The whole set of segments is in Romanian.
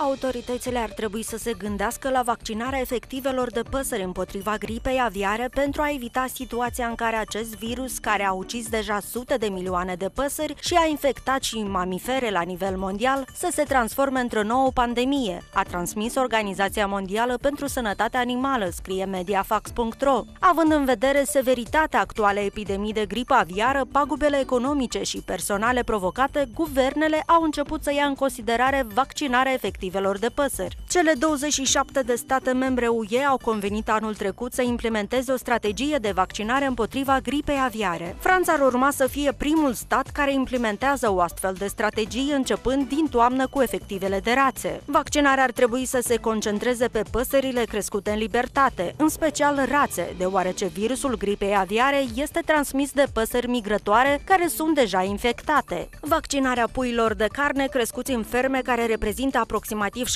Autoritățile ar trebui să se gândească la vaccinarea efectivelor de păsări împotriva gripei aviare pentru a evita situația în care acest virus, care a ucis deja sute de milioane de păsări și a infectat și mamifere la nivel mondial, să se transforme într-o nouă pandemie, a transmis Organizația Mondială pentru Sănătatea Animală, scrie mediafax.ro. Având în vedere severitatea actuale epidemii de gripă aviară, pagubele economice și personale provocate, guvernele au început să ia în considerare vaccinarea efectivă colectivelor de păsări. Cele 27 de state membre UE au convenit anul trecut să implementeze o strategie de vaccinare împotriva gripei aviare. Franța ar urma să fie primul stat care implementează o astfel de strategie începând din toamnă cu efectivele de rațe. Vaccinarea ar trebui să se concentreze pe păsările crescute în libertate, în special rațe, deoarece virusul gripei aviare este transmis de păsări migrătoare care sunt deja infectate. Vaccinarea puilor de carne crescuți în ferme care reprezintă aproximativ aproximativ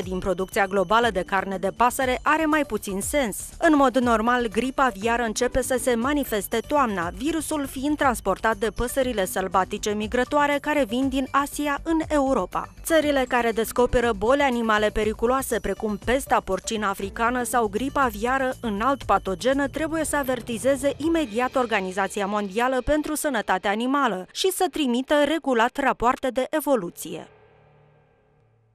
60% din producția globală de carne de pasăre are mai puțin sens. În mod normal, gripa aviară începe să se manifeste toamna, virusul fiind transportat de păsările sălbatice migrătoare care vin din Asia în Europa. Țările care descoperă boli animale periculoase, precum pesta porcină africană sau gripa aviară înalt patogenă, trebuie să avertizeze imediat Organizația Mondială pentru Sănătatea Animală și să trimită regulat rapoarte de evoluție.